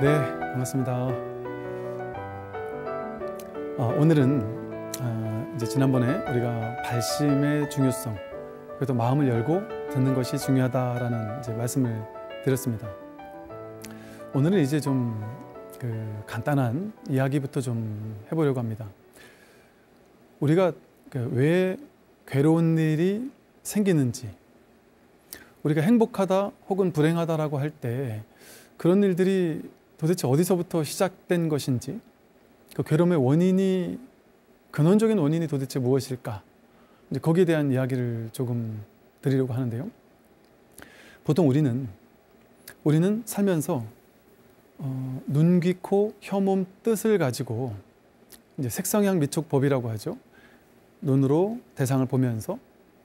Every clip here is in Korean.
네, 반갑습니다. 어, 오늘은 어, 이제 지난번에 우리가 발심의 중요성, 그래도 마음을 열고 듣는 것이 중요하다라는 이제 말씀을 드렸습니다. 오늘은 이제 좀그 간단한 이야기부터 좀 해보려고 합니다. 우리가 그 왜 괴로운 일이 생기는지, 우리가 행복하다 혹은 불행하다라고 할 때 그런 일들이 도대체 어디서부터 시작된 것인지 그 괴로움의 원인이 근원적인 원인이 도대체 무엇일까 이제 거기에 대한 이야기를 조금 드리려고 하는데요. 보통 우리는 우리는 살면서 어, 눈, 귀, 코, 혀몸, 뜻을 가지고 이제 색상향 미촉법이라고 하죠. 눈으로 대상을 보면서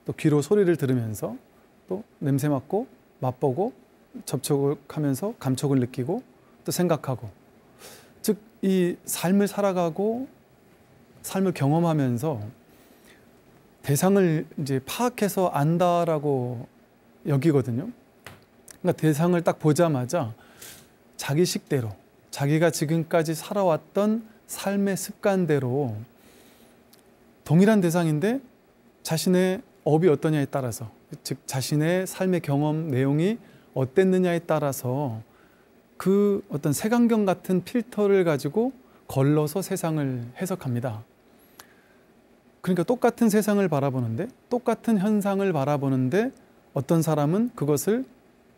또 귀로 소리를 들으면서 또 냄새 맡고 맛보고 접촉을 하면서 감촉을 느끼고 또 생각하고 즉 이 삶을 살아가고 삶을 경험하면서 대상을 이제 파악해서 안다라고 여기거든요. 그러니까 대상을 딱 보자마자 자기식대로 자기가 지금까지 살아왔던 삶의 습관대로 동일한 대상인데 자신의 업이 어떠냐에 따라서 즉 자신의 삶의 경험 내용이 어땠느냐에 따라서 그 어떤 색안경 같은 필터를 가지고 걸러서 세상을 해석합니다. 그러니까 똑같은 세상을 바라보는데 똑같은 현상을 바라보는데 어떤 사람은 그것을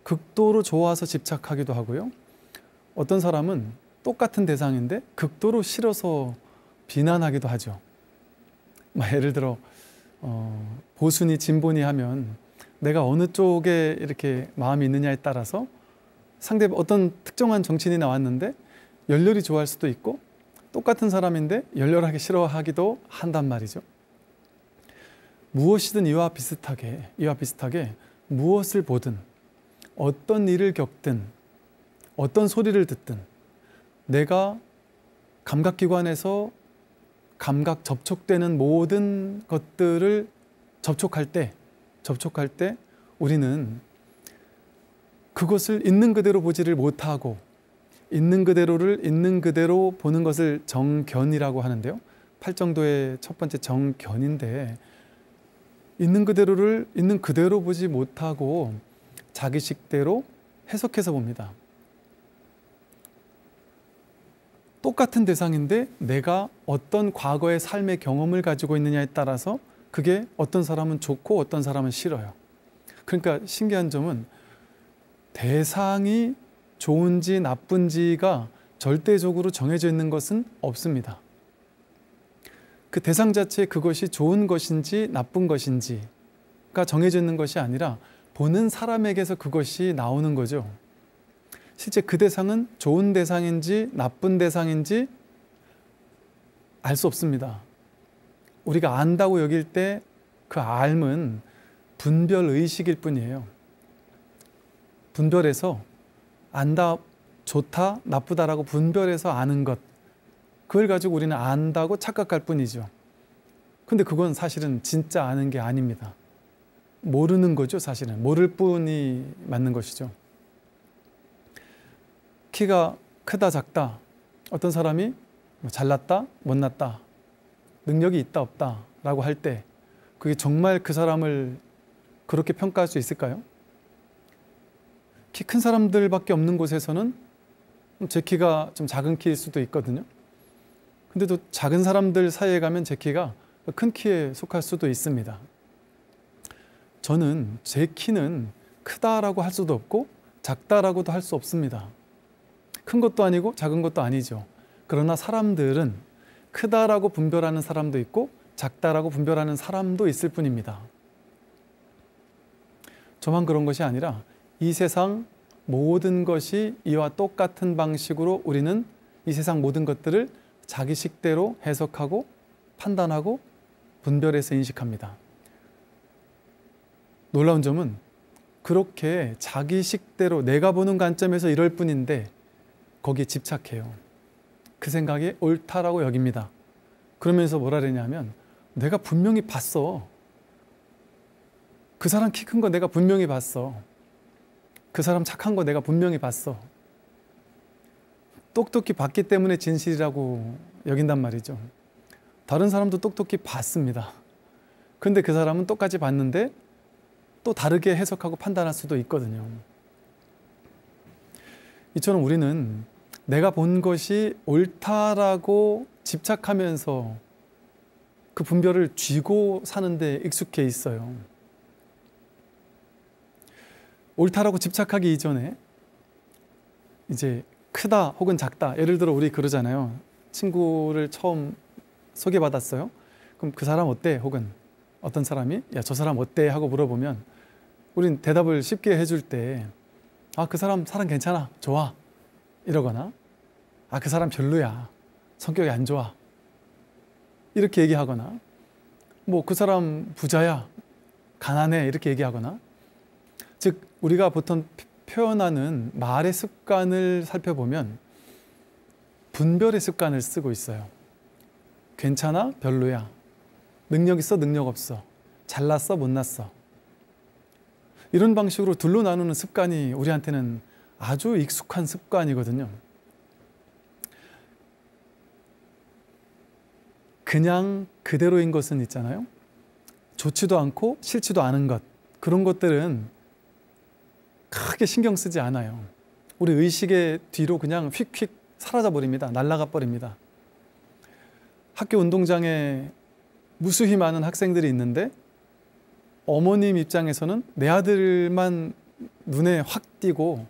극도로 좋아서 집착하기도 하고요. 어떤 사람은 똑같은 대상인데 극도로 싫어서 비난하기도 하죠. 뭐 예를 들어 어, 보수니 진보니 하면 내가 어느 쪽에 이렇게 마음이 있느냐에 따라서 상대 어떤 특정한 정치인이 나왔는데 열렬히 좋아할 수도 있고 똑같은 사람인데 열렬하게 싫어하기도 한단 말이죠. 무엇이든 이와 비슷하게 이와 비슷하게 무엇을 보든 어떤 일을 겪든 어떤 소리를 듣든 내가 감각기관에서 감각 접촉되는 모든 것들을 접촉할 때 접촉할 때 우리는 그것을 있는 그대로 보지를 못하고 있는 그대로를 있는 그대로 보는 것을 정견이라고 하는데요. 팔정도의 첫 번째 정견인데 있는 그대로를 있는 그대로 보지 못하고 자기식대로 해석해서 봅니다. 똑같은 대상인데 내가 어떤 과거의 삶의 경험을 가지고 있느냐에 따라서 그게 어떤 사람은 좋고 어떤 사람은 싫어요. 그러니까 신기한 점은 대상이 좋은지 나쁜지가 절대적으로 정해져 있는 것은 없습니다. 그 대상 자체 그것이 좋은 것인지 나쁜 것인지가 정해져 있는 것이 아니라 보는 사람에게서 그것이 나오는 거죠. 실제 그 대상은 좋은 대상인지 나쁜 대상인지 알 수 없습니다. 우리가 안다고 여길 때그 알은 분별 의식일 뿐이에요. 분별해서 안다 좋다 나쁘다라고 분별해서 아는 것 그걸 가지고 우리는 안다고 착각할 뿐이죠. 근데 그건 사실은 진짜 아는 게 아닙니다. 모르는 거죠, 사실은. 모를 뿐이 맞는 것이죠. 키가 크다, 작다. 어떤 사람이 뭐 잘났다, 못났다. 능력이 있다, 없다. 라고 할 때, 그게 정말 그 사람을 그렇게 평가할 수 있을까요? 키큰 사람들밖에 없는 곳에서는 제 키가 좀 작은 키일 수도 있거든요. 근데 또 작은 사람들 사이에 가면 제 키가 큰 키에 속할 수도 있습니다. 저는 제 키는 크다라고 할 수도 없고 작다라고도 할 수 없습니다. 큰 것도 아니고 작은 것도 아니죠. 그러나 사람들은 크다라고 분별하는 사람도 있고 작다라고 분별하는 사람도 있을 뿐입니다. 저만 그런 것이 아니라 이 세상 모든 것이 이와 똑같은 방식으로 우리는 이 세상 모든 것들을 자기식대로 해석하고 판단하고 분별해서 인식합니다. 놀라운 점은 그렇게 자기식대로 내가 보는 관점에서 이럴 뿐인데 거기에 집착해요. 그 생각이 옳다라고 여깁니다. 그러면서 뭐라 그냐면 러 내가 분명히 봤어. 그 사람 키 큰 거 내가 분명히 봤어. 그 사람 착한 거 내가 분명히 봤어. 똑똑히 봤기 때문에 진실이라고 여긴단 말이죠. 다른 사람도 똑똑히 봤습니다. 근데 그 사람은 똑같이 봤는데 또 다르게 해석하고 판단할 수도 있거든요. 이처럼 우리는 내가 본 것이 옳다라고 집착하면서 그 분별을 쥐고 사는데 익숙해 있어요. 옳다라고 집착하기 이전에 이제 크다 혹은 작다. 예를 들어 우리 그러잖아요. 친구를 처음 소개받았어요. 그럼 그 사람 어때? 혹은 어떤 사람이 야, 저 사람 어때? 하고 물어보면 우린 대답을 쉽게 해줄 때 아, 그 사람 사람 괜찮아. 좋아. 이러거나 아, 그 사람 별로야. 성격이 안 좋아. 이렇게 얘기하거나 뭐 그 사람 부자야. 가난해. 이렇게 얘기하거나 즉 우리가 보통 표현하는 말의 습관을 살펴보면 분별의 습관을 쓰고 있어요. 괜찮아? 별로야. 능력 있어? 능력 없어? 잘났어? 못났어? 이런 방식으로 둘로 나누는 습관이 우리한테는 아주 익숙한 습관이거든요. 그냥 그대로인 것은 있잖아요. 좋지도 않고 싫지도 않은 것. 그런 것들은 크게 신경 쓰지 않아요. 우리 의식의 뒤로 그냥 휙휙 사라져 버립니다. 날아가 버립니다. 학교 운동장에 무수히 많은 학생들이 있는데 어머님 입장에서는 내 아들만 눈에 확 띄고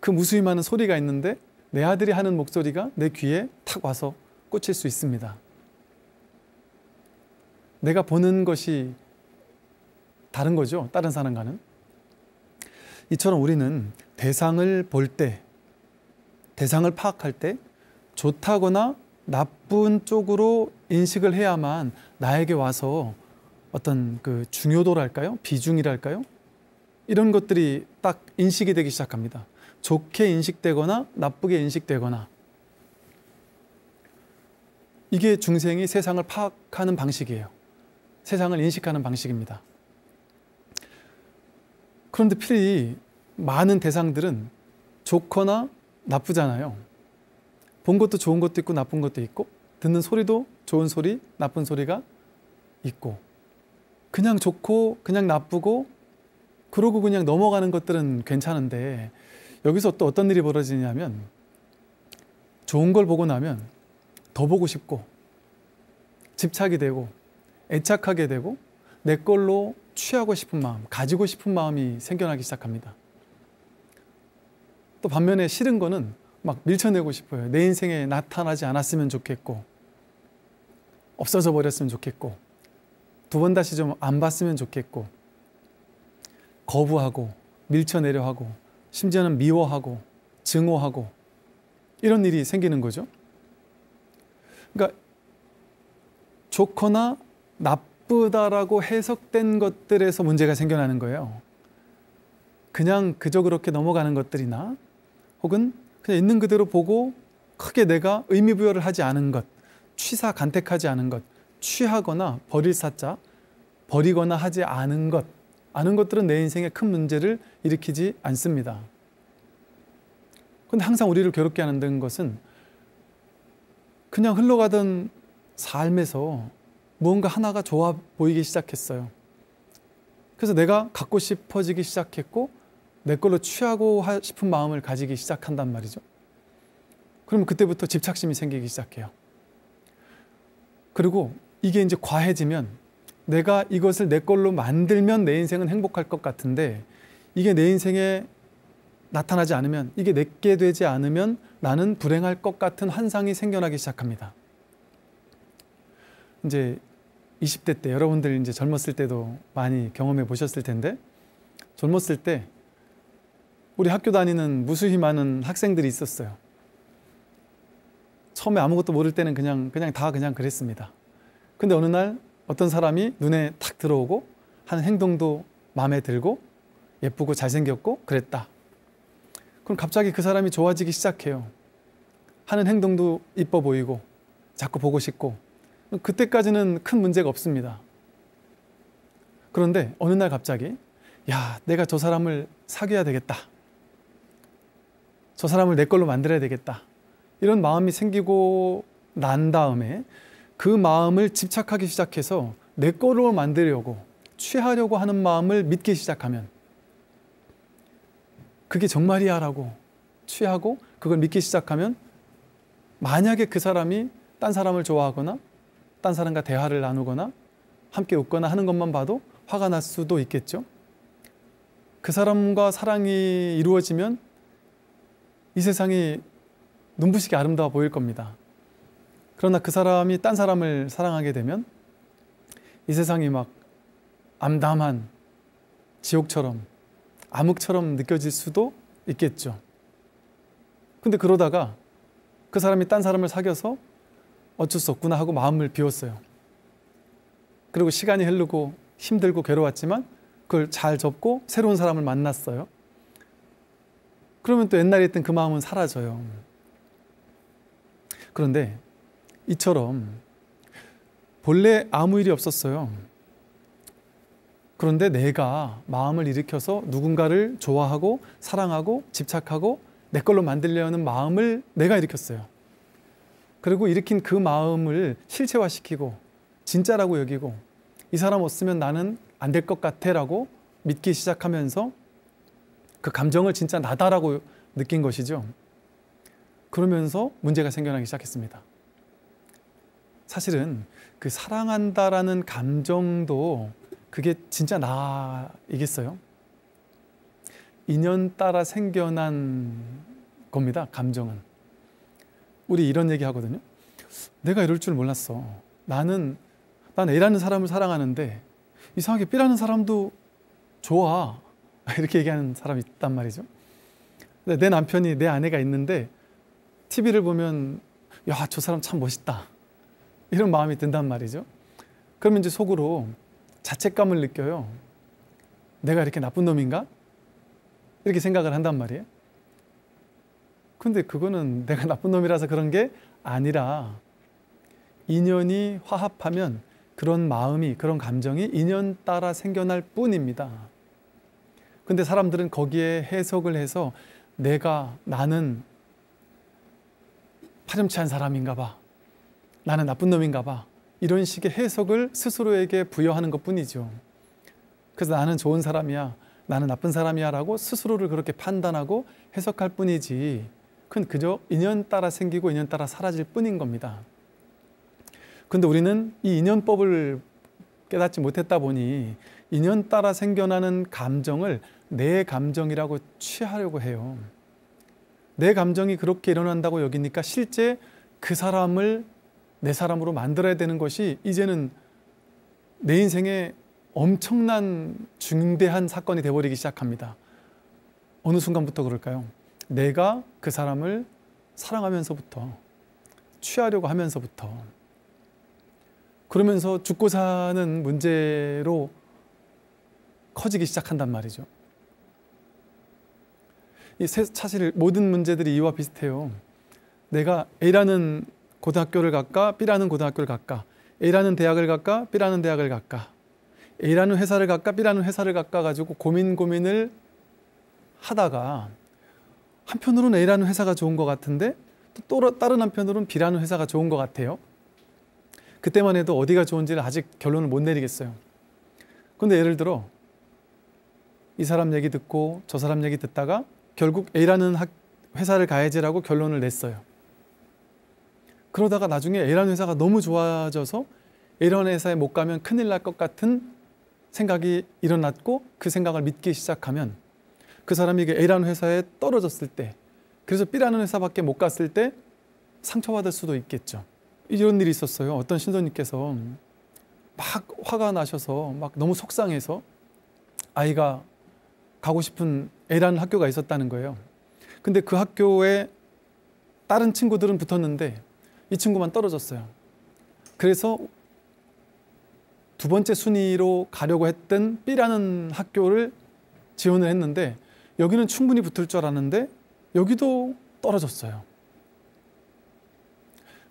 그 무수히 많은 소리가 있는데 내 아들이 하는 목소리가 내 귀에 탁 와서 꽂힐 수 있습니다. 내가 보는 것이 다른 거죠. 다른 사람과는. 이처럼 우리는 대상을 볼 때, 대상을 파악할 때 좋다거나 나쁜 쪽으로 인식을 해야만 나에게 와서 어떤 그 중요도랄까요? 비중이랄까요? 이런 것들이 딱 인식이 되기 시작합니다. 좋게 인식되거나 나쁘게 인식되거나 이게 중생이 세상을 파악하는 방식이에요. 세상을 인식하는 방식입니다. 그런데 필히 많은 대상들은 좋거나 나쁘잖아요. 본 것도 좋은 것도 있고 나쁜 것도 있고 듣는 소리도 좋은 소리, 나쁜 소리가 있고 그냥 좋고 그냥 나쁘고 그러고 그냥 넘어가는 것들은 괜찮은데 여기서 또 어떤 일이 벌어지냐면 좋은 걸 보고 나면 더 보고 싶고 집착이 되고 애착하게 되고 내 걸로 취하고 싶은 마음, 가지고 싶은 마음이 생겨나기 시작합니다. 또 반면에 싫은 거는 막 밀쳐내고 싶어요. 내 인생에 나타나지 않았으면 좋겠고, 없어져 버렸으면 좋겠고, 두 번 다시 좀 안 봤으면 좋겠고, 거부하고, 밀쳐내려 하고, 심지어는 미워하고, 증오하고, 이런 일이 생기는 거죠. 그러니까 좋거나 나쁘 나쁘다라고 해석된 것들에서 문제가 생겨나는 거예요. 그냥 그저 그렇게 넘어가는 것들이나 혹은 그냥 있는 그대로 보고 크게 내가 의미 부여를 하지 않은 것, 취사 간택하지 않은 것, 취하거나 버릴 사자, 버리거나 하지 않은 것, 아는 것들은 내 인생에 큰 문제를 일으키지 않습니다. 근데 항상 우리를 괴롭게 하는 것은 그냥 흘러가던 삶에서 무언가 하나가 좋아 보이기 시작했어요. 그래서 내가 갖고 싶어지기 시작했고 내 걸로 취하고 싶은 마음을 가지기 시작한단 말이죠. 그러면 그때부터 집착심이 생기기 시작해요. 그리고 이게 이제 과해지면 내가 이것을 내 걸로 만들면 내 인생은 행복할 것 같은데 이게 내 인생에 나타나지 않으면 이게 내게 되지 않으면 나는 불행할 것 같은 환상이 생겨나기 시작합니다. 이제 20대 때 여러분들 이제 젊었을 때도 많이 경험해 보셨을 텐데 젊었을 때 우리 학교 다니는 무수히 많은 학생들이 있었어요. 처음에 아무것도 모를 때는 그냥 그냥 다 그냥 그랬습니다. 근데 어느 날 어떤 사람이 눈에 탁 들어오고 하는 행동도 마음에 들고 예쁘고 잘생겼고 그랬다. 그럼 갑자기 그 사람이 좋아지기 시작해요. 하는 행동도 이뻐 보이고 자꾸 보고 싶고 그때까지는 큰 문제가 없습니다. 그런데 어느 날 갑자기 야, 내가 저 사람을 사귀어야 되겠다. 저 사람을 내 걸로 만들어야 되겠다. 이런 마음이 생기고 난 다음에 그 마음을 집착하기 시작해서 내 걸로 만들려고 취하려고 하는 마음을 믿기 시작하면 그게 정말이야 라고 취하고 그걸 믿기 시작하면 만약에 그 사람이 딴 사람을 좋아하거나 딴 사람과 대화를 나누거나 함께 웃거나 하는 것만 봐도 화가 날 수도 있겠죠. 그 사람과 사랑이 이루어지면 이 세상이 눈부시게 아름다워 보일 겁니다. 그러나 그 사람이 딴 사람을 사랑하게 되면 이 세상이 막 암담한 지옥처럼 암흑처럼 느껴질 수도 있겠죠. 근데 그러다가 그 사람이 딴 사람을 사귀어서 어쩔 수 없구나 하고 마음을 비웠어요. 그리고 시간이 흐르고 힘들고 괴로웠지만 그걸 잘 접고 새로운 사람을 만났어요. 그러면 또 옛날에 있던그 마음은 사라져요. 그런데 이처럼 본래 아무 일이 없었어요. 그런데 내가 마음을 일으켜서 누군가를 좋아하고 사랑하고 집착하고 내 걸로 만들려는 마음을 내가 일으켰어요. 그리고 일으킨 그 마음을 실체화시키고 진짜라고 여기고 이 사람 없으면 나는 안 될 것 같아라고 믿기 시작하면서 그 감정을 진짜 나다라고 느낀 것이죠. 그러면서 문제가 생겨나기 시작했습니다. 사실은 그 사랑한다라는 감정도 그게 진짜 나이겠어요? 인연 따라 생겨난 겁니다, 감정은. 우리 이런 얘기 하거든요. 내가 이럴 줄 몰랐어. 나는 난 A라는 사람을 사랑하는데 이상하게 B라는 사람도 좋아. 이렇게 얘기하는 사람이 있단 말이죠. 내 남편이 내 아내가 있는데 TV를 보면 야, 저 사람 참 멋있다. 이런 마음이 든단 말이죠. 그러면 이제 속으로 자책감을 느껴요. 내가 이렇게 나쁜 놈인가? 이렇게 생각을 한단 말이에요. 근데 그거는 내가 나쁜 놈이라서 그런 게 아니라 인연이 화합하면 그런 마음이, 그런 감정이 인연 따라 생겨날 뿐입니다. 근데 사람들은 거기에 해석을 해서 내가, 나는 파렴치한 사람인가 봐. 나는 나쁜 놈인가 봐. 이런 식의 해석을 스스로에게 부여하는 것 뿐이죠. 그래서 나는 좋은 사람이야. 나는 나쁜 사람이야 라고 스스로를 그렇게 판단하고 해석할 뿐이지 그건 그저 인연 따라 생기고 인연 따라 사라질 뿐인 겁니다. 근데 우리는 이 인연법을 깨닫지 못했다 보니 인연 따라 생겨나는 감정을 내 감정이라고 취하려고 해요. 내 감정이 그렇게 일어난다고 여기니까 실제 그 사람을 내 사람으로 만들어야 되는 것이 이제는 내 인생에 엄청난 중대한 사건이 되어버리기 시작합니다. 어느 순간부터 그럴까요? 내가 그 사람을 사랑하면서부터 취하려고 하면서부터 그러면서 죽고 사는 문제로 커지기 시작한단 말이죠. 이 사실 모든 문제들이 이와 비슷해요. 내가 A라는 고등학교를 갈까, B라는 고등학교를 갈까, A라는 대학을 갈까, B라는 대학을 갈까, A라는 회사를 갈까, B라는 회사를 갈까 가지고 고민 고민을 하다가 한편으로는 A라는 회사가 좋은 것 같은데 또 다른 한편으로는 B라는 회사가 좋은 것 같아요. 그때만 해도 어디가 좋은지를 아직 결론을 못 내리겠어요. 근데 예를 들어 이 사람 얘기 듣고 저 사람 얘기 듣다가 결국 A라는 회사를 가야지라고 결론을 냈어요. 그러다가 나중에 A라는 회사가 너무 좋아져서 A라는 회사에 못 가면 큰일 날 것 같은 생각이 일어났고 그 생각을 믿기 시작하면 그 사람이 A라는 회사에 떨어졌을 때 그래서 B라는 회사밖에 못 갔을 때 상처받을 수도 있겠죠. 이런 일이 있었어요. 어떤 신도님께서 막 화가 나셔서 막 너무 속상해서 아이가 가고 싶은 A라는 학교가 있었다는 거예요. 근데 그 학교에 다른 친구들은 붙었는데 이 친구만 떨어졌어요. 그래서 두 번째 순위로 가려고 했던 B라는 학교를 지원을 했는데 여기는 충분히 붙을 줄 알았는데 여기도 떨어졌어요.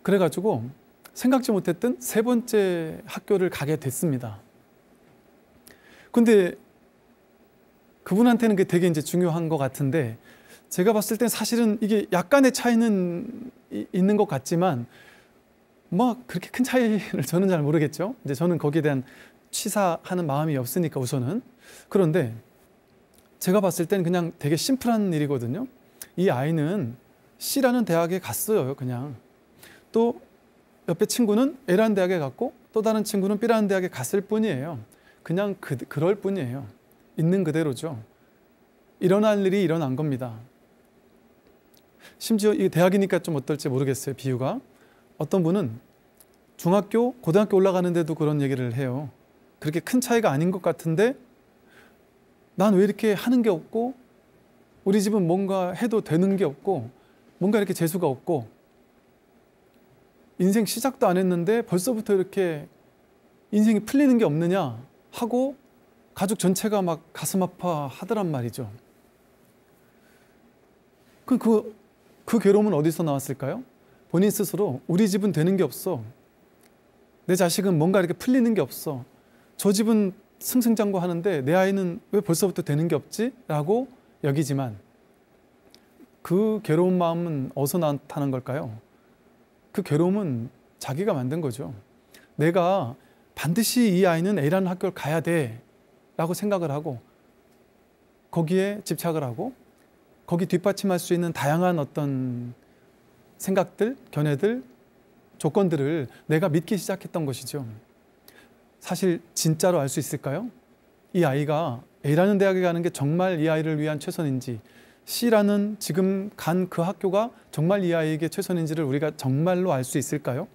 그래가지고 생각지 못했던 세 번째 학교를 가게 됐습니다. 근데 그분한테는 그게 되게 이제 중요한 것 같은데 제가 봤을 땐 사실은 이게 약간의 차이는 있는 것 같지만 뭐 그렇게 큰 차이를 저는 잘 모르겠죠. 이제 저는 거기에 대한 취사하는 마음이 없으니까 우선은 그런데 제가 봤을 땐 그냥 되게 심플한 일이거든요. 이 아이는 C라는 대학에 갔어요, 그냥. 또 옆에 친구는 A라는 대학에 갔고 또 다른 친구는 B라는 대학에 갔을 뿐이에요. 그냥 그, 그럴 뿐이에요. 있는 그대로죠. 일어날 일이 일어난 겁니다. 심지어 이 대학이니까 좀 어떨지 모르겠어요, 비유가. 어떤 분은 중학교, 고등학교 올라가는데도 그런 얘기를 해요. 그렇게 큰 차이가 아닌 것 같은데 난왜 이렇게 하는 게 없고 우리 집은 뭔가 해도 되는 게 없고 뭔가 이렇게 재수가 없고 인생 시작도 안 했는데 벌써부터 이렇게 인생이 풀리는 게 없느냐 하고 가족 전체가 막 가슴 아파 하더란 말이죠. 그, 그, 그 괴로움은 어디서 나왔을까요? 본인 스스로 우리 집은 되는 게 없어. 내 자식은 뭔가 이렇게 풀리는 게 없어. 저 집은 승승장구하는데 내 아이는 왜 벌써부터 되는 게 없지?라고 여기지만 그 괴로운 마음은 어디서 나타난 걸까요? 그 괴로움은 자기가 만든 거죠. 내가 반드시 이 아이는 A라는 학교를 가야 돼라고 생각을 하고 거기에 집착을 하고 거기 뒷받침할 수 있는 다양한 어떤 생각들, 견해들, 조건들을 내가 믿기 시작했던 것이죠. 사실 진짜로 알 수 있을까요? 이 아이가 A라는 대학에 가는 게 정말 이 아이를 위한 최선인지 C라는 지금 간 그 학교가 정말 이 아이에게 최선인지를 우리가 정말로 알 수 있을까요?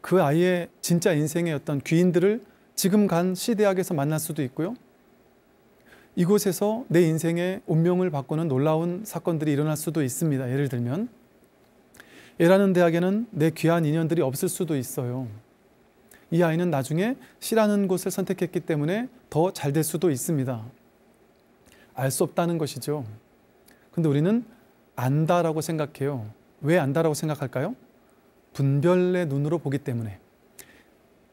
그 아이의 진짜 인생의 어떤 귀인들을 지금 간 C대학에서 만날 수도 있고요. 이곳에서 내 인생의 운명을 바꾸는 놀라운 사건들이 일어날 수도 있습니다. 예를 들면 A라는 대학에는 내 귀한 인연들이 없을 수도 있어요. 이 아이는 나중에 C라는 곳을 선택했기 때문에 더 잘 될 수도 있습니다. 알 수 없다는 것이죠. 근데 우리는 안다라고 생각해요. 왜 안다라고 생각할까요? 분별의 눈으로 보기 때문에.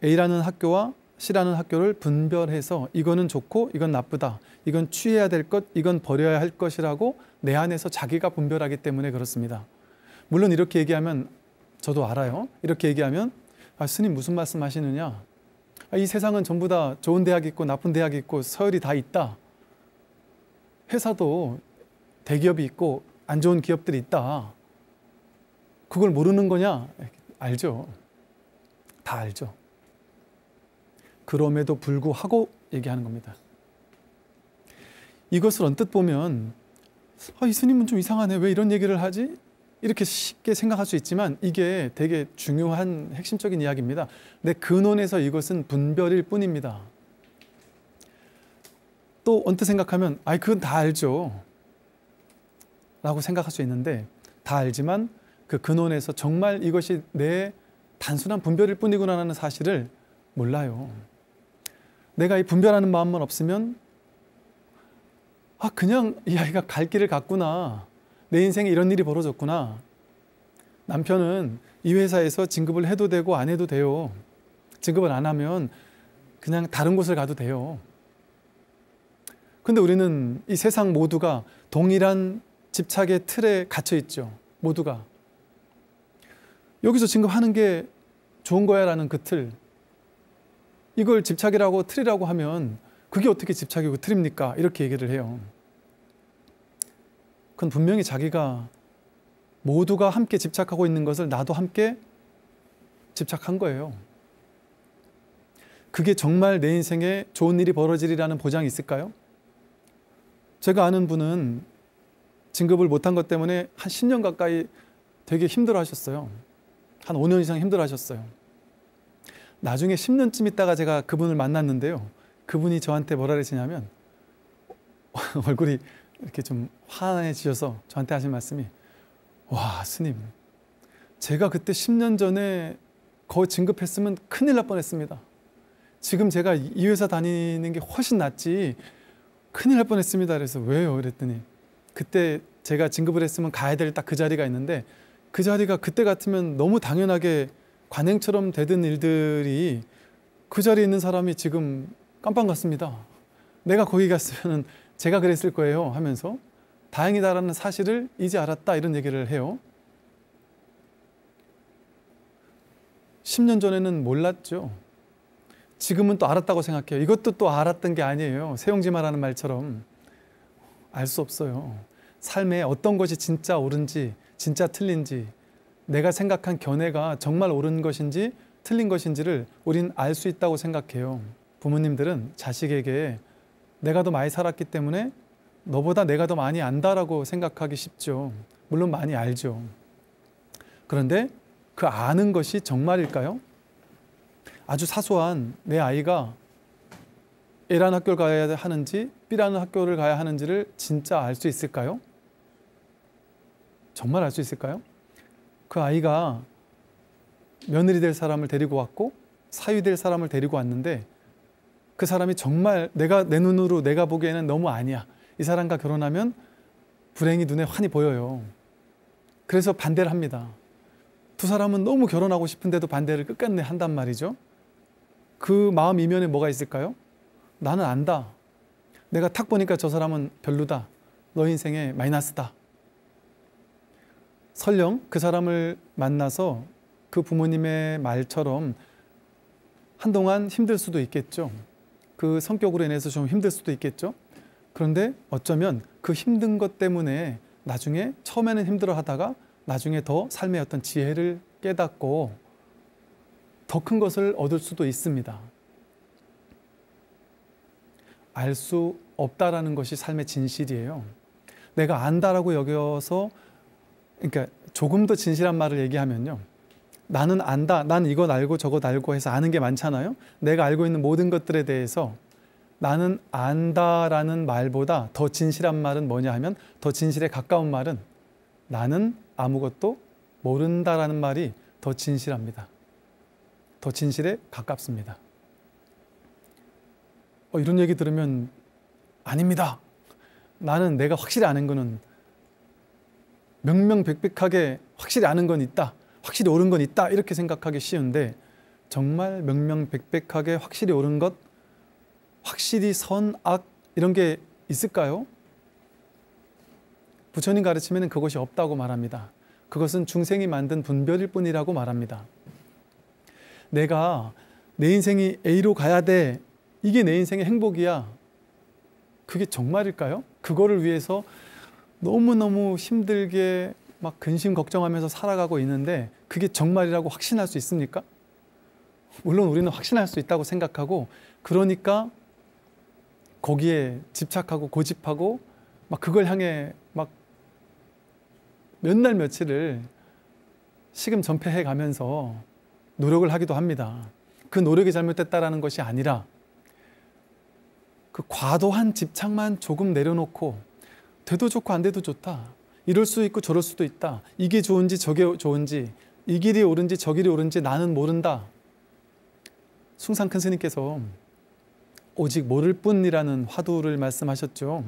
A라는 학교와 C라는 학교를 분별해서 이거는 좋고 이건 나쁘다. 이건 취해야 될 것, 이건 버려야 할 것이라고 내 안에서 자기가 분별하기 때문에 그렇습니다. 물론 이렇게 얘기하면 저도 알아요. 이렇게 얘기하면 아, 스님 무슨 말씀 하시느냐? 아, 이 세상은 전부 다 좋은 대학 있고 나쁜 대학 있고 서열이 다 있다. 회사도 대기업이 있고 안 좋은 기업들이 있다. 그걸 모르는 거냐? 알죠. 다 알죠. 그럼에도 불구하고 얘기하는 겁니다. 이것을 언뜻 보면 아, 이 스님은 좀 이상하네. 왜 이런 얘기를 하지? 이렇게 쉽게 생각할 수 있지만 이게 되게 중요한 핵심적인 이야기입니다. 내 근원에서 이것은 분별일 뿐입니다. 또 언뜻 생각하면 아이 그건 다 알죠. 라고 생각할 수 있는데 다 알지만 그 근원에서 정말 이것이 내 단순한 분별일 뿐이구나라는 사실을 몰라요. 내가 이 분별하는 마음만 없으면 아 그냥 이 아이가 갈 길을 갔구나 내 인생에 이런 일이 벌어졌구나. 남편은 이 회사에서 진급을 해도 되고 안 해도 돼요. 진급을 안 하면 그냥 다른 곳을 가도 돼요. 근데 우리는 이 세상 모두가 동일한 집착의 틀에 갇혀 있죠. 모두가. 여기서 진급하는 게 좋은 거야 라는 그 틀. 이걸 집착이라고 틀이라고 하면 그게 어떻게 집착이고 틀입니까? 이렇게 얘기를 해요. 그건 분명히 자기가 모두가 함께 집착하고 있는 것을 나도 함께 집착한 거예요. 그게 정말 내 인생에 좋은 일이 벌어지리라는 보장이 있을까요? 제가 아는 분은 진급을 못한 것 때문에 한 10년 가까이 되게 힘들어 하셨어요. 한 5년 이상 힘들어 하셨어요. 나중에 10년쯤 있다가 제가 그분을 만났는데요. 그분이 저한테 뭐라 그러시냐면 얼굴이 이렇게 좀 환해지셔서 저한테 하신 말씀이 와 스님 제가 그때 10년 전에 거 진급했으면 큰일 날 뻔했습니다. 지금 제가 이 회사 다니는 게 훨씬 낫지 큰일 날 뻔했습니다. 그래서 왜요? 그랬더니 그때 제가 진급을 했으면 가야 될 딱 그 자리가 있는데 그 자리가 그때 같으면 너무 당연하게 관행처럼 되던 일들이 그 자리에 있는 사람이 지금 깜빵 같습니다. 내가 거기 갔으면 제가 그랬을 거예요 하면서 다행이다라는 사실을 이제 알았다 이런 얘기를 해요. 10년 전에는 몰랐죠. 지금은 또 알았다고 생각해요. 이것도 또 알았던 게 아니에요. 세용지마라는 말처럼 알 수 없어요. 삶에 어떤 것이 진짜 옳은지, 진짜 틀린지, 내가 생각한 견해가 정말 옳은 것인지, 틀린 것인지를 우린 알 수 있다고 생각해요. 부모님들은 자식에게 내가 더 많이 살았기 때문에 너보다 내가 더 많이 안다라고 생각하기 쉽죠. 물론 많이 알죠. 그런데 그 아는 것이 정말일까요? 아주 사소한 내 아이가 A라는 학교를 가야 하는지 B라는 학교를 가야 하는지를 진짜 알 수 있을까요? 정말 알 수 있을까요? 그 아이가 며느리 될 사람을 데리고 왔고 사위 될 사람을 데리고 왔는데 그 사람이 정말 내가 내 눈으로 내가 보기에는 너무 아니야. 이 사람과 결혼하면 불행이 눈에 환히 보여요. 그래서 반대를 합니다. 두 사람은 너무 결혼하고 싶은데도 반대를 끝끝내 한단 말이죠. 그 마음 이면에 뭐가 있을까요? 나는 안다. 내가 탁 보니까 저 사람은 별로다. 너 인생에 마이너스다. 설령 그 사람을 만나서 그 부모님의 말처럼 한동안 힘들 수도 있겠죠. 그 성격으로 인해서 좀 힘들 수도 있겠죠. 그런데 어쩌면 그 힘든 것 때문에 나중에 처음에는 힘들어 하다가 나중에 더 삶의 어떤 지혜를 깨닫고 더 큰 것을 얻을 수도 있습니다. 알 수 없다라는 것이 삶의 진실이에요. 내가 안다라고 여겨서 그러니까 조금 더 진실한 말을 얘기하면요. 나는 안다. 난 이건 알고 저거 알고 해서 아는 게 많잖아요. 내가 알고 있는 모든 것들에 대해서 나는 안다라는 말보다 더 진실한 말은 뭐냐 하면 더 진실에 가까운 말은 나는 아무것도 모른다라는 말이 더 진실합니다. 더 진실에 가깝습니다. 어, 이런 얘기 들으면 아닙니다. 나는 내가 확실히 아는 거는 명명백백하게 확실히 아는 건 있다. 확실히 옳은 건 있다 이렇게 생각하기 쉬운데 정말 명명백백하게 확실히 옳은 것, 확실히 선악 이런 게 있을까요? 부처님 가르침에는 그것이 없다고 말합니다. 그것은 중생이 만든 분별일 뿐이라고 말합니다. 내가 내 인생이 A로 가야 돼. 이게 내 인생의 행복이야. 그게 정말일까요? 그거를 위해서 너무너무 힘들게 막 근심 걱정하면서 살아가고 있는데 그게 정말이라고 확신할 수 있습니까? 물론 우리는 확신할 수 있다고 생각하고 그러니까 거기에 집착하고 고집하고 막 그걸 향해 막 몇 날 며칠을 시금전폐해 가면서 노력을 하기도 합니다. 그 노력이 잘못됐다라는 것이 아니라 그 과도한 집착만 조금 내려놓고 돼도 좋고 안 돼도 좋다. 이럴 수도 있고 저럴 수도 있다. 이게 좋은지 저게 좋은지 이 길이 옳은지 저 길이 옳은지 나는 모른다. 숭상 큰 스님께서 오직 모를 뿐이라는 화두를 말씀하셨죠.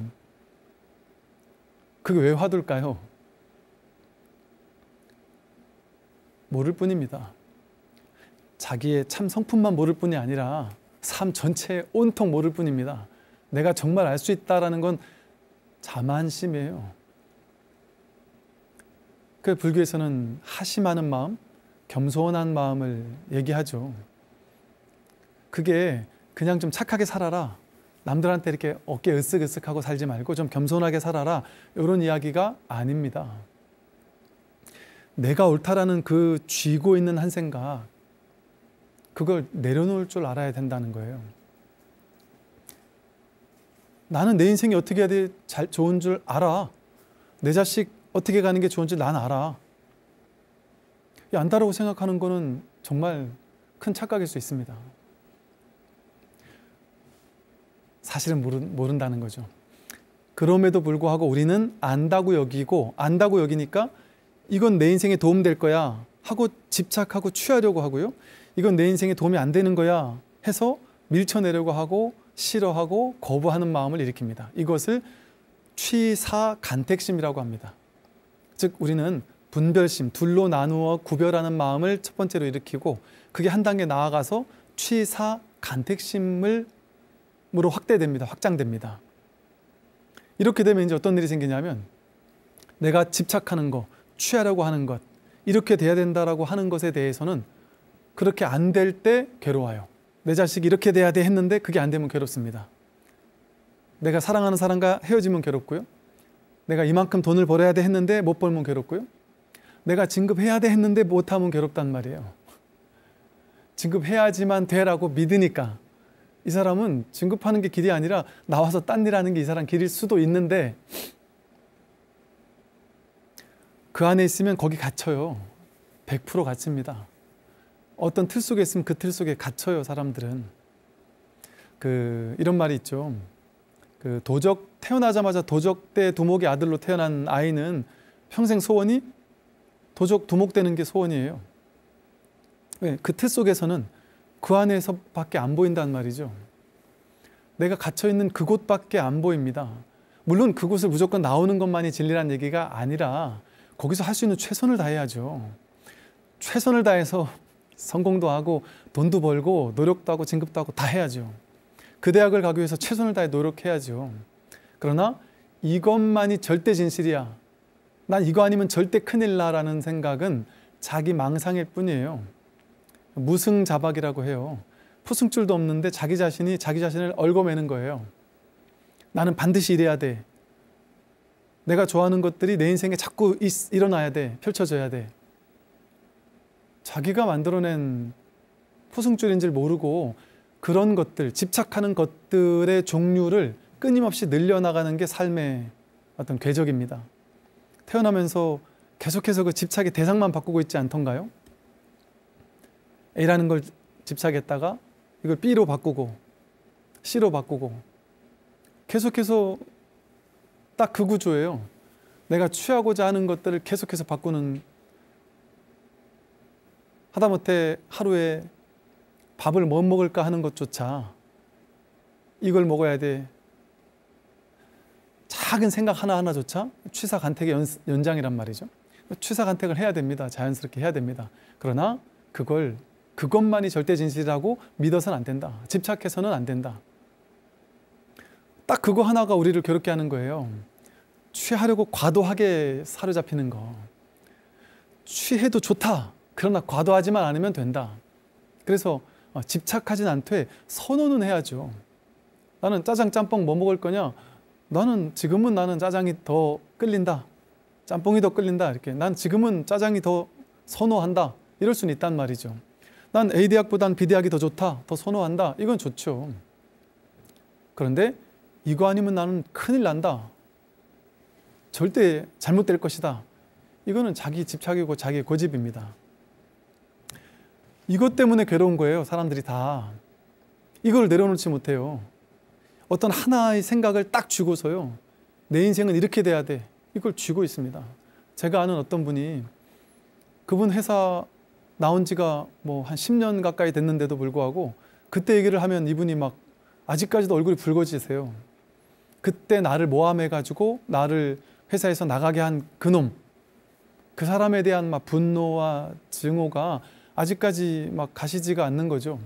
그게 왜화두까요 모를 뿐입니다. 자기의 참 성품만 모를 뿐이 아니라 삶 전체에 온통 모를 뿐입니다. 내가 정말 알 수 있다라는 건 자만심이에요. 그 불교에서는 하심하는 마음, 겸손한 마음을 얘기하죠. 그게 그냥 좀 착하게 살아라. 남들한테 이렇게 어깨 으쓱으쓱하고 살지 말고 좀 겸손하게 살아라. 이런 이야기가 아닙니다. 내가 옳다라는 그 쥐고 있는 한 생각, 그걸 내려놓을 줄 알아야 된다는 거예요. 나는 내 인생이 어떻게 해야 돼? 잘, 좋은 줄 알아. 내 자식 어떻게 가는 게 좋은지 난 알아. 안다라고 생각하는 거는 정말 큰 착각일 수 있습니다. 사실은 모른, 다는 거죠. 그럼에도 불구하고 우리는 안다고 여기고, 안다고 여기니까 이건 내 인생에 도움될 거야 하고 집착하고 취하려고 하고요. 이건 내 인생에 도움이 안 되는 거야 해서 밀쳐내려고 하고 싫어하고 거부하는 마음을 일으킵니다. 이것을 취사 간택심이라고 합니다. 즉 우리는 분별심, 둘로 나누어 구별하는 마음을 첫 번째로 일으키고 그게 한 단계 나아가서 취사, 간택심을,으로 확대됩니다. 확장됩니다. 이렇게 되면 이제 어떤 일이 생기냐면 내가 집착하는 것, 취하려고 하는 것, 이렇게 돼야 된다라고 하는 것에 대해서는 그렇게 안 될 때 괴로워요. 내 자식이 이렇게 돼야 돼 했는데 그게 안 되면 괴롭습니다. 내가 사랑하는 사람과 헤어지면 괴롭고요. 내가 이만큼 돈을 벌어야 돼 했는데 못 벌면 괴롭고요. 내가 진급해야 돼 했는데 못하면 괴롭단 말이에요. 진급해야지만 돼라고 믿으니까 이 사람은 진급하는 게 길이 아니라 나와서 딴일 하는 게 이 사람 길일 수도 있는데 그 안에 있으면 거기 갇혀요. 100% 갇힙니다. 어떤 틀 속에 있으면 그 틀 속에 갇혀요, 사람들은. 그 이런 말이 있죠. 그 도적 태어나자마자 도적때 두목의 아들로 태어난 아이는 평생 소원이 도적 두목 되는 게 소원이에요. 네, 그틀 속에서는 그 안에서밖에 안 보인단 말이죠. 내가 갇혀 있는 그곳밖에 안 보입니다. 물론 그곳을 무조건 나오는 것만이 진리란 얘기가 아니라 거기서 할 수 있는 최선을 다해야죠. 최선을 다해서 성공도 하고 돈도 벌고 노력도 하고 진급도 하고 다 해야죠. 그 대학을 가기 위해서 최선을 다해 노력해야죠. 그러나 이것만이 절대 진실이야. 난 이거 아니면 절대 큰일 나라는 생각은 자기 망상일 뿐이에요. 무승자박이라고 해요. 포승줄도 없는데 자기 자신이 자기 자신을 얽어매는 거예요. 나는 반드시 이래야 돼. 내가 좋아하는 것들이 내 인생에 자꾸 일어나야 돼. 펼쳐져야 돼. 자기가 만들어낸 포승줄인 줄 모르고 그런 것들, 집착하는 것들의 종류를 끊임없이 늘려나가는 게 삶의 어떤 궤적입니다. 태어나면서 계속해서 그 집착의 대상만 바꾸고 있지 않던가요? A라는 걸 집착했다가 이걸 B로 바꾸고 C로 바꾸고 계속해서 딱 그 구조예요. 내가 취하고자 하는 것들을 계속해서 바꾸는 하다못해 하루에 밥을 뭐 먹을까 하는 것조차 이걸 먹어야 돼. 작은 생각 하나하나조차 취사간택의 연, 연장이란 말이죠. 취사간택을 해야 됩니다. 자연스럽게 해야 됩니다. 그러나 그걸 그것만이 절대 진실이라고 믿어서는 안 된다. 집착해서는 안 된다. 딱 그거 하나가 우리를 괴롭게 하는 거예요. 취하려고 과도하게 사로잡히는 거. 취해도 좋다. 그러나 과도하지만 않으면 된다. 그래서 아, 집착하진 않되 선호는 해야죠. 나는 짜장 짬뽕 뭐 먹을 거냐? 나는 지금은 나는 짜장이 더 끌린다. 짬뽕이 더 끌린다. 이렇게 난 지금은 짜장이 더 선호한다. 이럴 수는 있단 말이죠. 난 A 대학보단 B 대학이 더 좋다. 더 선호한다. 이건 좋죠. 그런데 이거 아니면 나는 큰일 난다. 절대 잘못될 것이다. 이거는 자기 집착이고 자기 고집입니다. 이것 때문에 괴로운 거예요. 사람들이 다. 이걸 내려놓지 못해요. 어떤 하나의 생각을 딱 쥐고서요. 내 인생은 이렇게 돼야 돼. 이걸 쥐고 있습니다. 제가 아는 어떤 분이 그분 회사 나온 지가 뭐 한 10년 가까이 됐는데도 불구하고 그때 얘기를 하면 이분이 막 아직까지도 얼굴이 붉어지세요. 그때 나를 모함해가지고 나를 회사에서 나가게 한 그놈. 그 사람에 대한 막 분노와 증오가 아직까지 막 가시지가 않는 거죠.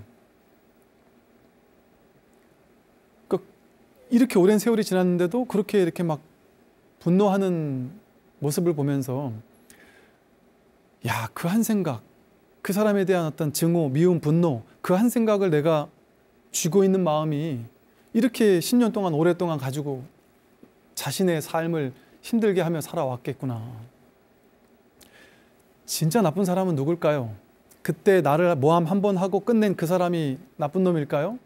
그러니까 이렇게 오랜 세월이 지났는데도 그렇게 이렇게 막 분노하는 모습을 보면서 야, 그 한 생각, 그 사람에 대한 어떤 증오, 미움, 분노, 그 한 생각을 내가 쥐고 있는 마음이 이렇게 10년 동안 오랫동안 가지고 자신의 삶을 힘들게 하며 살아왔겠구나. 진짜 나쁜 사람은 누굴까요? 그때 나를 모함 한 번 하고 끝낸 그 사람이 나쁜 놈일까요?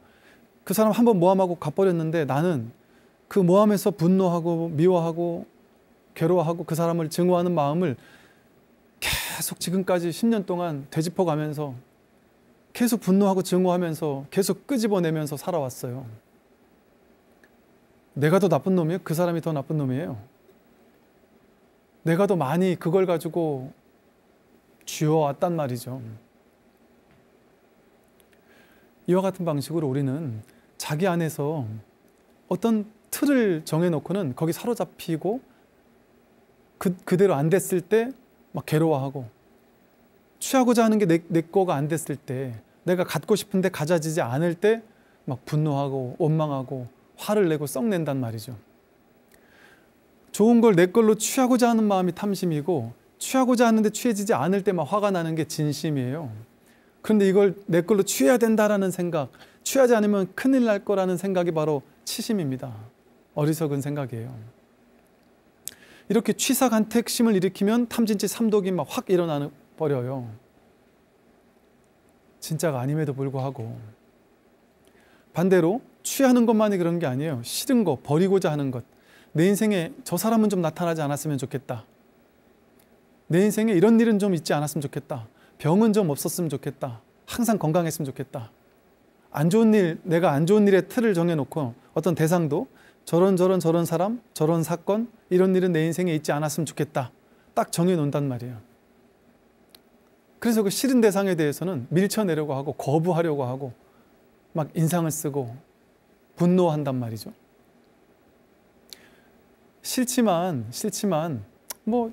그 사람 한 번 모함하고 갚버렸는데 나는 그 모함에서 분노하고 미워하고 괴로워하고 그 사람을 증오하는 마음을 계속 지금까지 10년 동안 되짚어 가면서 계속 분노하고 증오하면서 계속 끄집어내면서 살아왔어요. 내가 더 나쁜 놈이에요? 그 사람이 더 나쁜 놈이에요? 내가 더 많이 그걸 가지고 쥐어왔단 말이죠. 이와 같은 방식으로 우리는 자기 안에서 어떤 틀을 정해놓고는 거기 사로잡히고 그, 그대로 안 됐을 때 막 괴로워하고 취하고자 하는 게 내, 내 거가 안 됐을 때 내가 갖고 싶은데 가져지지 않을 때 막 분노하고 원망하고 화를 내고 썩낸단 말이죠. 좋은 걸 내 걸로 취하고자 하는 마음이 탐심이고 취하고자 하는데 취해지지 않을 때 막 화가 나는 게 진심이에요. 그런데 이걸 내 걸로 취해야 된다라는 생각, 취하지 않으면 큰일 날 거라는 생각이 바로 치심입니다. 어리석은 생각이에요. 이렇게 취사간택심을 일으키면 탐진치 삼독이 막 확 일어나 버려요. 진짜가 아님에도 불구하고 반대로 취하는 것만이 그런 게 아니에요. 싫은 거, 버리고자 하는 것. 내 인생에 저 사람은 좀 나타나지 않았으면 좋겠다. 내 인생에 이런 일은 좀 있지 않았으면 좋겠다. 병은 좀 없었으면 좋겠다. 항상 건강했으면 좋겠다. 안 좋은 일, 내가 안 좋은 일의 틀을 정해놓고 어떤 대상도 저런 저런 저런 사람, 저런 사건, 이런 일은 내 인생에 있지 않았으면 좋겠다. 딱 정해놓는단 말이에요. 그래서 그 싫은 대상에 대해서는 밀쳐내려고 하고 거부하려고 하고 막 인상을 쓰고 분노한단 말이죠. 싫지만 싫지만 뭐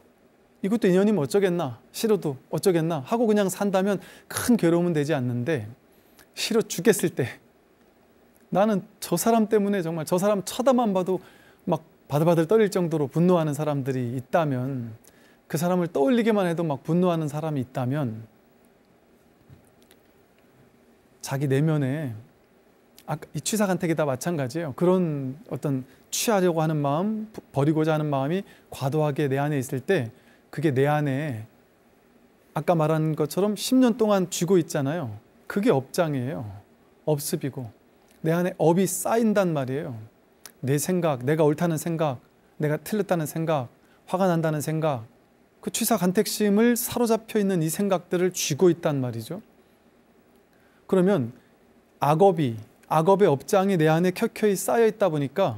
이것도 인연이면 어쩌겠나 싫어도 어쩌겠나 하고 그냥 산다면 큰 괴로움은 되지 않는데 싫어 죽겠을 때 나는 저 사람 때문에 정말 저 사람 쳐다만 봐도 막 바들바들 떨릴 정도로 분노하는 사람들이 있다면 그 사람을 떠올리기만 해도 막 분노하는 사람이 있다면 자기 내면에 아까 이 취사간택이 다 마찬가지예요. 그런 어떤 취하려고 하는 마음, 버리고자 하는 마음이 과도하게 내 안에 있을 때 그게 내 안에 아까 말한 것처럼 10년 동안 쥐고 있잖아요. 그게 업장이에요. 업습이고. 내 안에 업이 쌓인단 말이에요. 내 생각, 내가 옳다는 생각, 내가 틀렸다는 생각, 화가 난다는 생각, 그 취사 간택심을 사로잡혀 있는 이 생각들을 쥐고 있단 말이죠. 그러면 악업이, 악업의 업장이 내 안에 켜켜이 쌓여 있다 보니까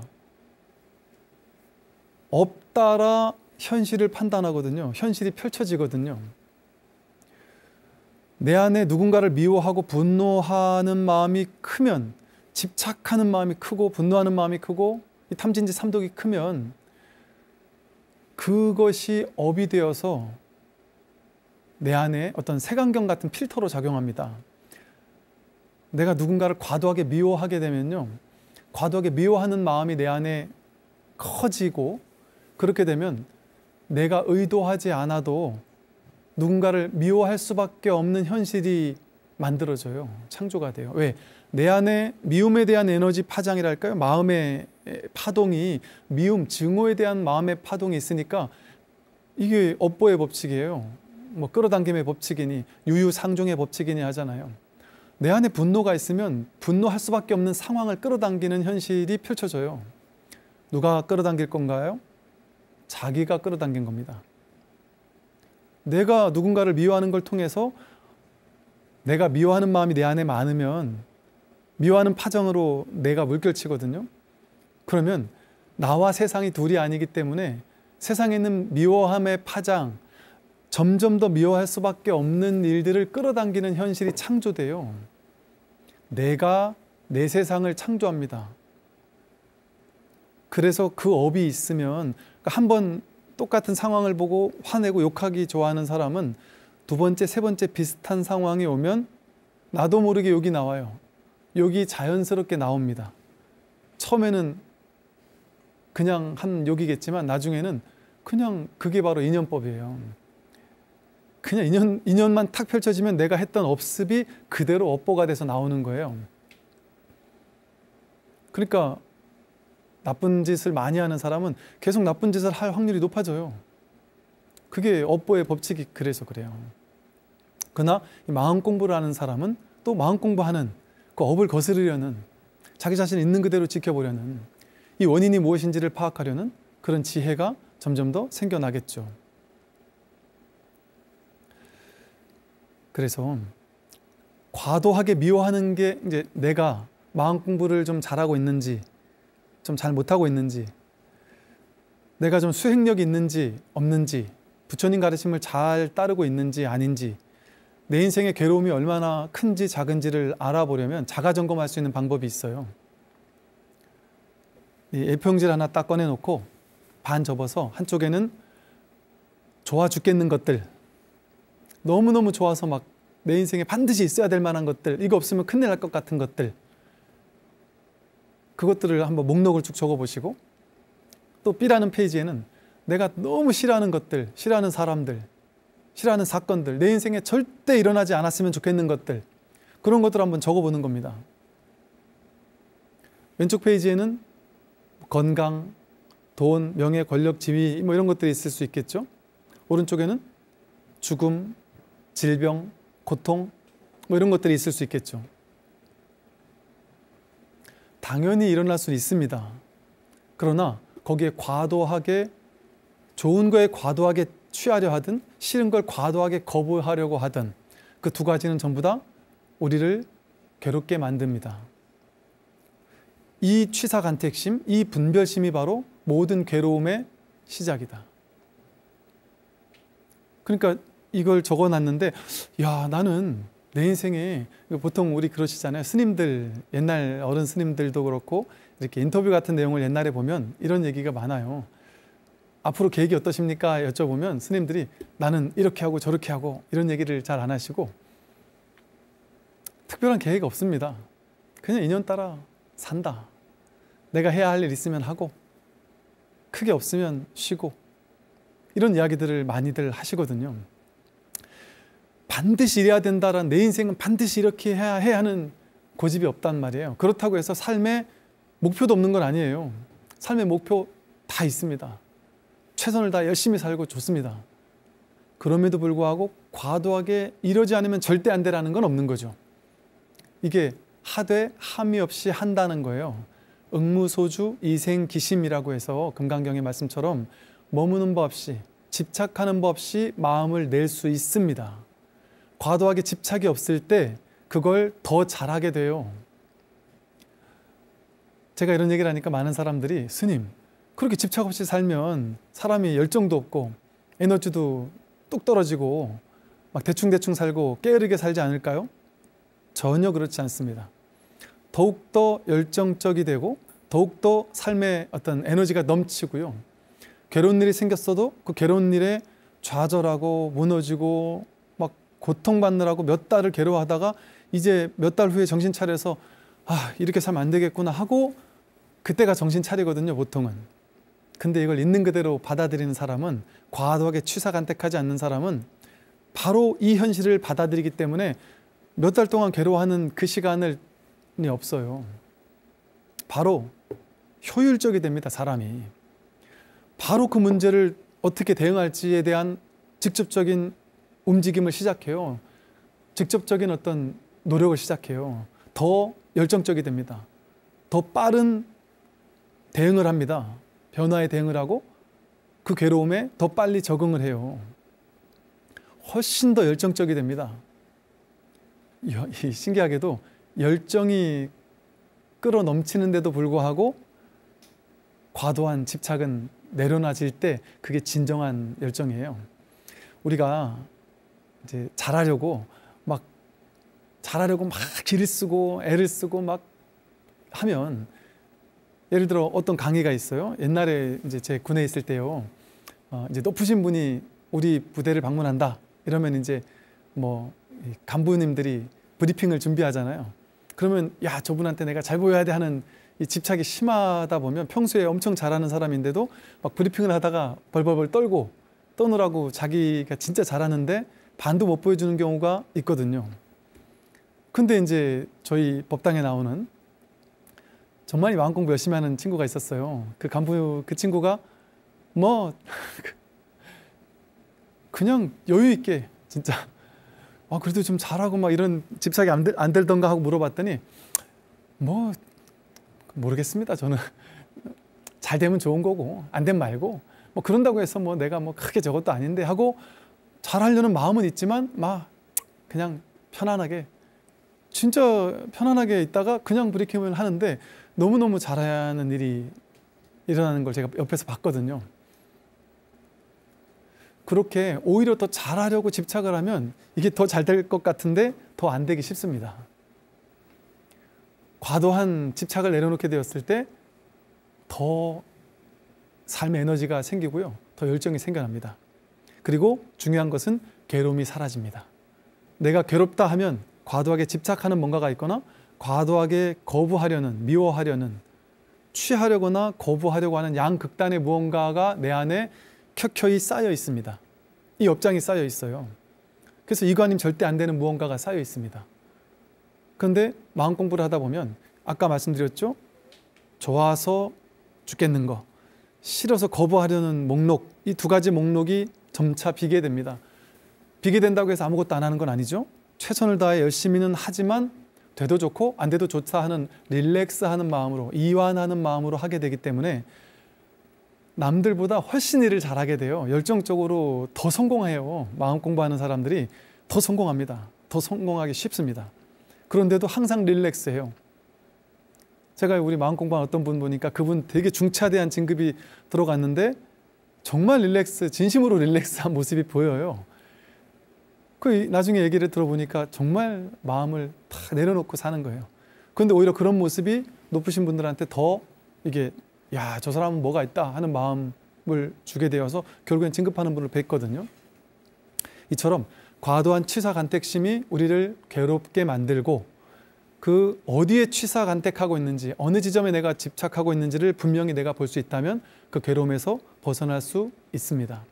업 따라 현실을 판단하거든요. 현실이 펼쳐지거든요. 내 안에 누군가를 미워하고 분노하는 마음이 크면 집착하는 마음이 크고 분노하는 마음이 크고 탐진지 삼독이 크면 그것이 업이 되어서 내 안에 어떤 색안경 같은 필터로 작용합니다. 내가 누군가를 과도하게 미워하게 되면요. 과도하게 미워하는 마음이 내 안에 커지고 그렇게 되면 내가 의도하지 않아도 누군가를 미워할 수밖에 없는 현실이 만들어져요. 창조가 돼요. 왜? 내 안에 미움에 대한 에너지 파장이랄까요? 마음의 파동이 미움, 증오에 대한 마음의 파동이 있으니까 이게 업보의 법칙이에요. 뭐 끌어당김의 법칙이니 유유상종의 법칙이니 하잖아요. 내 안에 분노가 있으면 분노할 수밖에 없는 상황을 끌어당기는 현실이 펼쳐져요. 누가 끌어당길 건가요? 자기가 끌어당긴 겁니다. 내가 누군가를 미워하는 걸 통해서 내가 미워하는 마음이 내 안에 많으면 미워하는 파장으로 내가 물결치거든요. 그러면 나와 세상이 둘이 아니기 때문에 세상에 는 미워함의 파장, 점점 더 미워할 수밖에 없는 일들을 끌어당기는 현실이 창조돼요. 내가 내 세상을 창조합니다. 그래서 그 업이 있으면 그러니까 한번 똑같은 상황을 보고 화내고 욕하기 좋아하는 사람은 두 번째, 세 번째 비슷한 상황이 오면 나도 모르게 욕이 나와요. 욕이 자연스럽게 나옵니다. 처음에는 그냥 한 욕이겠지만 나중에는 그냥 그게 바로 인연법이에요. 그냥 인연, 인연만 탁 펼쳐지면 내가 했던 업습이 그대로 업보가 돼서 나오는 거예요. 그러니까 나쁜 짓을 많이 하는 사람은 계속 나쁜 짓을 할 확률이 높아져요. 그게 업보의 법칙이 그래서 그래요. 그러나 마음 공부를 하는 사람은 또 마음 공부하는 그 업을 거스르려는 자기 자신 있는 그대로 지켜보려는 이 원인이 무엇인지를 파악하려는 그런 지혜가 점점 더 생겨나겠죠. 그래서 과도하게 미워하는 게 이제 내가 마음 공부를 좀 잘하고 있는지 좀잘 못하고 있는지, 내가 좀 수행력이 있는지 없는지, 부처님 가르침을 잘 따르고 있는지 아닌지, 내 인생의 괴로움이 얼마나 큰지 작은지를 알아보려면 자가 점검할 수 있는 방법이 있어요. 이평지 하나 딱 꺼내놓고 반 접어서 한쪽에는 좋아 죽겠는 것들, 너무너무 좋아서 막 내 인생에 반드시 있어야 될 만한 것들, 이거 없으면 큰일 날 것 같은 것들, 그것들을 한번 목록을 쭉 적어보시고 또 B라는 페이지에는 내가 너무 싫어하는 것들, 싫어하는 사람들, 싫어하는 사건들, 내 인생에 절대 일어나지 않았으면 좋겠는 것들 그런 것들 한번 적어보는 겁니다. 왼쪽 페이지에는 건강, 돈, 명예, 권력, 지위 뭐 이런 것들이 있을 수 있겠죠. 오른쪽에는 죽음, 질병, 고통 뭐 이런 것들이 있을 수 있겠죠. 당연히 일어날 수 있습니다. 그러나 거기에 과도하게 좋은 거에 과도하게 취하려 하든 싫은 걸 과도하게 거부하려고 하든 그 두 가지는 전부 다 우리를 괴롭게 만듭니다. 이 취사간택심, 이 분별심이 바로 모든 괴로움의 시작이다. 그러니까 이걸 적어 놨는데, 야, 나는 내 인생에 보통 우리 그러시잖아요. 스님들 옛날 어른 스님들도 그렇고 이렇게 인터뷰 같은 내용을 옛날에 보면 이런 얘기가 많아요. 앞으로 계획이 어떠십니까? 여쭤보면 스님들이 나는 이렇게 하고 저렇게 하고 이런 얘기를 잘 안 하시고 특별한 계획 이 없습니다. 그냥 인연 따라 산다. 내가 해야 할 일 있으면 하고 크게 없으면 쉬고 이런 이야기들을 많이들 하시거든요. 반드시 이래야 된다라는 내 인생은 반드시 이렇게 해야 해 하는 고집이 없단 말이에요. 그렇다고 해서 삶에 목표도 없는 건 아니에요. 삶의 목표 다 있습니다. 최선을 다 열심히 살고 좋습니다. 그럼에도 불구하고 과도하게 이러지 않으면 절대 안 되라는 건 없는 거죠. 이게 하되 함이 없이 한다는 거예요. 응무소주 이생기심이라고 해서 금강경의 말씀처럼 머무는 법 없이 집착하는 법 없이 마음을 낼 수 있습니다. 과도하게 집착이 없을 때 그걸 더 잘하게 돼요. 제가 이런 얘기를 하니까 많은 사람들이 스님 그렇게 집착 없이 살면 사람이 열정도 없고 에너지도 뚝 떨어지고 막 대충대충 살고 게으르게 살지 않을까요? 전혀 그렇지 않습니다. 더욱더 열정적이 되고 더욱더 삶의 어떤 에너지가 넘치고요. 괴로운 일이 생겼어도 그 괴로운 일에 좌절하고 무너지고 고통받느라고 몇 달을 괴로워하다가 이제 몇 달 후에 정신 차려서 아, 이렇게 살면 안 되겠구나 하고 그때가 정신 차리거든요, 보통은. 근데 이걸 있는 그대로 받아들이는 사람은 과도하게 취사간택하지 않는 사람은 바로 이 현실을 받아들이기 때문에 몇 달 동안 괴로워하는 그 시간을 없어요. 바로 효율적이 됩니다, 사람이. 바로 그 문제를 어떻게 대응할지에 대한 직접적인 움직임을 시작해요. 직접적인 어떤 노력을 시작해요. 더 열정적이 됩니다. 더 빠른 대응을 합니다. 변화에 대응을 하고 그 괴로움에 더 빨리 적응을 해요. 훨씬 더 열정적이 됩니다. 신기하게도 열정이 끌어 넘치는데도 불구하고 과도한 집착은 내려놔질 때 그게 진정한 열정이에요. 우리가 이제 잘하려고 막 잘하려고 막 길을 쓰고 애를 쓰고 막 하면 예를 들어 어떤 강의가 있어요. 옛날에 이제 제 군에 있을 때요. 어, 이제 높으신 분이 우리 부대를 방문한다. 이러면 이제 뭐 간부님들이 브리핑을 준비하잖아요. 그러면 야 저분한테 내가 잘 보여야 돼 하는 이 집착이 심하다 보면 평소에 엄청 잘하는 사람인데도 막 브리핑을 하다가 벌벌벌 떨고 떠느라고 자기가 진짜 잘하는데 반도 못 보여주는 경우가 있거든요. 근데 이제 저희 법당에 나오는 정말 이 마음 공부 열심히 하는 친구가 있었어요. 그 간부 그 친구가 뭐 그냥 여유 있게 진짜 아 그래도 좀 잘하고 막 이런 집착이 안, 되, 안 들던가 하고 물어봤더니 뭐 모르겠습니다. 저는 잘 되면 좋은 거고 안되 말고 뭐 그런다고 해서 뭐 내가 뭐 크게 저것도 아닌데 하고 잘하려는 마음은 있지만 막 그냥 편안하게 진짜 편안하게 있다가 그냥 브리킹을 하는데 너무너무 잘하는 일이 일어나는 걸 제가 옆에서 봤거든요. 그렇게 오히려 더 잘하려고 집착을 하면 이게 더 잘 될 것 같은데 더 안 되기 쉽습니다. 과도한 집착을 내려놓게 되었을 때 더 삶의 에너지가 생기고요. 더 열정이 생겨납니다. 그리고 중요한 것은 괴로움이 사라집니다. 내가 괴롭다 하면 과도하게 집착하는 뭔가가 있거나 과도하게 거부하려는, 미워하려는, 취하려거나 거부하려고 하는 양극단의 무언가가 내 안에 켜켜이 쌓여 있습니다. 이 업장이 쌓여 있어요. 그래서 이관님 절대 안 되는 무언가가 쌓여 있습니다. 그런데 마음 공부를 하다 보면 아까 말씀드렸죠? 좋아서 죽겠는 거, 싫어서 거부하려는 목록, 이 두 가지 목록이 점차 비게 됩니다. 비게 된다고 해서 아무것도 안 하는 건 아니죠. 최선을 다해 열심히는 하지만 돼도 좋고 안 돼도 좋다 하는 릴렉스하는 마음으로 이완하는 마음으로 하게 되기 때문에 남들보다 훨씬 일을 잘하게 돼요. 열정적으로 더 성공해요. 마음 공부하는 사람들이 더 성공합니다. 더 성공하기 쉽습니다. 그런데도 항상 릴렉스해요. 제가 우리 마음 공부한 어떤 분 보니까 그분 되게 중차대한 진급이 들어갔는데 정말 릴렉스, 진심으로 릴렉스한 모습이 보여요. 그 나중에 얘기를 들어보니까 정말 마음을 다 내려놓고 사는 거예요. 그런데 오히려 그런 모습이 높으신 분들한테 더 이게 야, 저 사람은 뭐가 있다 하는 마음을 주게 되어서 결국엔 진급하는 분을 뵀거든요. 이처럼 과도한 치사 간택심이 우리를 괴롭게 만들고 그 어디에 취사 간택하고 있는지 어느 지점에 내가 집착하고 있는지를 분명히 내가 볼 수 있다면 그 괴로움에서 벗어날 수 있습니다.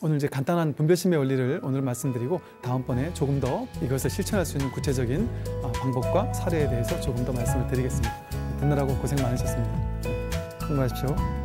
오늘 이제 간단한 분별심의 원리를 오늘 말씀드리고 다음번에 조금 더 이것을 실천할 수 있는 구체적인 아, 방법과 사례에 대해서 조금 더 말씀을 드리겠습니다. 듣느라고 고생 많으셨습니다. 네, 수고하십시오.